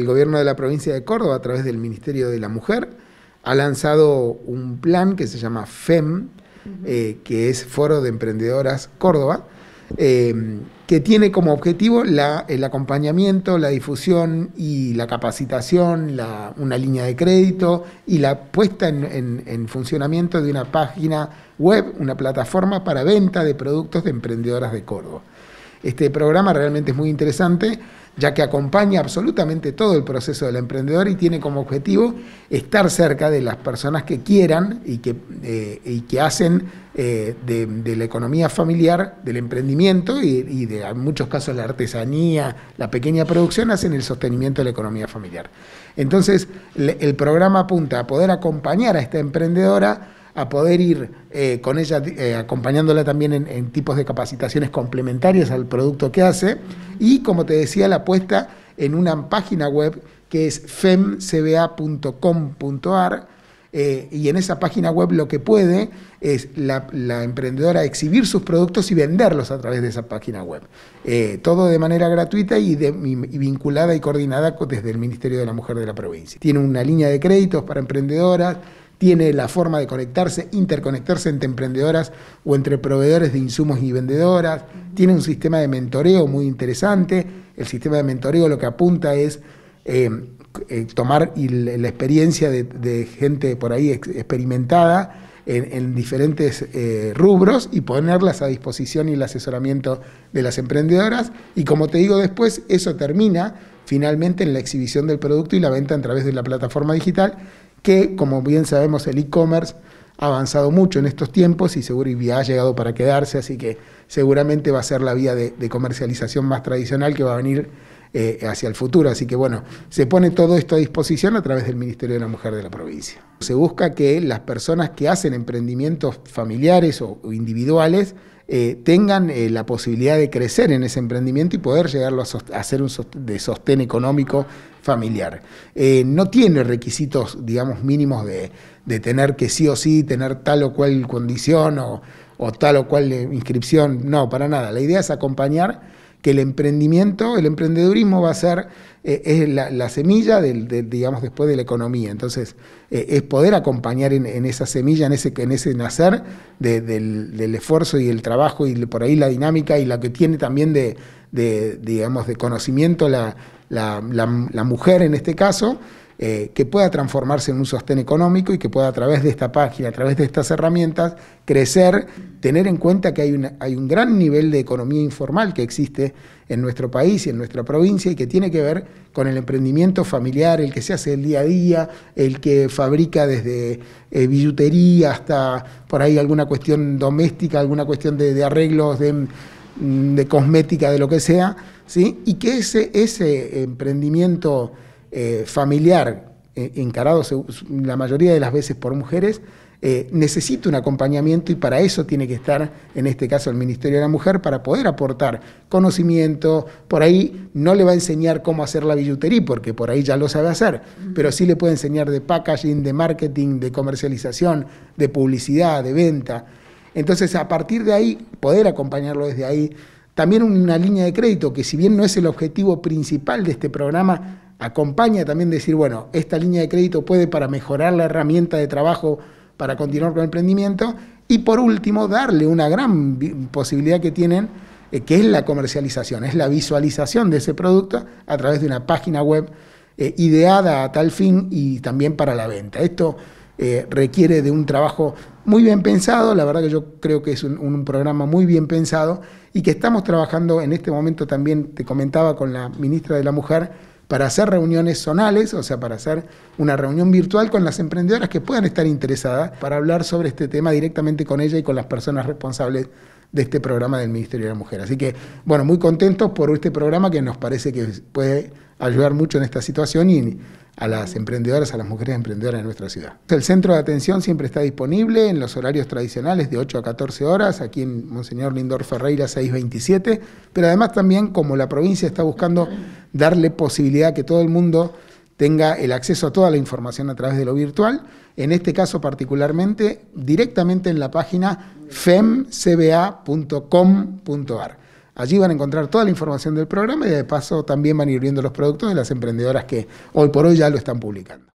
El gobierno de la provincia de Córdoba, a través del Ministerio de la Mujer, ha lanzado un plan que se llama FEM, eh, que es Foro de Emprendedoras Córdoba, eh, que tiene como objetivo el acompañamiento, la difusión y la capacitación, una línea de crédito y la puesta en, funcionamiento de una página web, una plataforma para venta de productos de emprendedoras de Córdoba. Este programa realmente es muy interesante, ya que acompaña absolutamente todo el proceso del emprendedor y tiene como objetivo estar cerca de las personas que quieran y que, eh, y que hacen eh, de, la economía familiar, del emprendimiento y, de en muchos casos la artesanía, la pequeña producción, hacen el sostenimiento de la economía familiar. Entonces, el programa apunta a poder acompañar a esta emprendedora a poder ir eh, con ella, eh, acompañándola también en, tipos de capacitaciones complementarias al producto que hace. Y como te decía, la apuesta en una página web que es femcba.com.ar. Eh, y en esa página web lo que puede es la, emprendedora exhibir sus productos y venderlos a través de esa página web. todo de manera gratuita y vinculada y coordinada desde el Ministerio de la Mujer de la provincia. Tiene una línea de créditos para emprendedoras, tiene la forma de conectarse, interconectarse entre emprendedoras o entre proveedores de insumos y vendedoras, tiene un sistema de mentoreo muy interesante, el sistema de mentoreo lo que apunta es... Eh, eh, tomar la experiencia de, gente por ahí experimentada en, diferentes eh, rubros y ponerlas a disposición y el asesoramiento de las emprendedoras. Y como te digo después, eso termina finalmente en la exhibición del producto y la venta a través de la plataforma digital, que, como bien sabemos, el e-commerce ha avanzado mucho en estos tiempos y seguro y ha llegado para quedarse, así que seguramente va a ser la vía de, comercialización más tradicional que va a venir eh, hacia el futuro. Así que bueno, se pone todo esto a disposición a través del Ministerio de la Mujer de la provincia. Se busca que las personas que hacen emprendimientos familiares o individuales eh, tengan eh, la posibilidad de crecer en ese emprendimiento y poder llegarlo a, hacer un de sostén económico familiar. Eh, no tiene requisitos, digamos, mínimos de, tener que sí o sí tener tal o cual condición o, o tal o cual inscripción, no, para nada. La idea es acompañar que el emprendimiento, el emprendedurismo va a ser eh, es la, semilla, de, digamos, después de la economía. Entonces, eh, es poder acompañar en, esa semilla, en ese, en ese nacer del, esfuerzo y el trabajo y por ahí la dinámica y la que tiene también de, digamos, de conocimiento la mujer en este caso eh, que pueda transformarse en un sostén económico y que pueda a través de esta página, a través de estas herramientas, crecer, tener en cuenta que hay, hay un gran nivel de economía informal que existe en nuestro país y en nuestra provincia y que tiene que ver con el emprendimiento familiar, el que se hace el día a día, el que fabrica desde eh, billutería hasta por ahí alguna cuestión doméstica, alguna cuestión de, arreglos, mm, de cosmética, de lo que sea, ¿sí? y que ese, ese emprendimiento eh, familiar, eh, encarado la mayoría de las veces por mujeres, eh, necesita un acompañamiento y para eso tiene que estar, en este caso, el Ministerio de la Mujer, para poder aportar conocimiento. Por ahí no le va a enseñar cómo hacer la billutería, porque por ahí ya lo sabe hacer, pero sí le puede enseñar de packaging, de marketing, de comercialización, de publicidad, de venta. Entonces, a partir de ahí, poder acompañarlo desde ahí. También una línea de crédito, que si bien no es el objetivo principal de este programa, acompaña también decir, bueno, esta línea de crédito puede para mejorar la herramienta de trabajo para continuar con el emprendimiento y por último darle una gran posibilidad que tienen eh, que es la comercialización, es la visualización de ese producto a través de una página web eh, ideada a tal fin y también para la venta. Esto eh, requiere de un trabajo muy bien pensado, la verdad que yo creo que es un, programa muy bien pensado y que estamos trabajando en este momento también, te comentaba con la ministra de la Mujer, para hacer reuniones zonales, o sea, para hacer una reunión virtual con las emprendedoras que puedan estar interesadas para hablar sobre este tema directamente con ella y con las personas responsables de este programa del Ministerio de la Mujer. Así que, bueno, muy contentos por este programa que nos parece que puede ayudar mucho en esta situación y a las emprendedoras, a las mujeres emprendedoras de nuestra ciudad. El centro de atención siempre está disponible en los horarios tradicionales de 8 a 14 horas, aquí en Monseñor Lindor Ferreira 627, pero además también como la provincia está buscando darle posibilidad que todo el mundo tenga el acceso a toda la información a través de lo virtual, en este caso particularmente directamente en la página femcba.com.ar. Allí van a encontrar toda la información del programa y de paso también van a ir viendo los productos de las emprendedoras que hoy por hoy ya lo están publicando.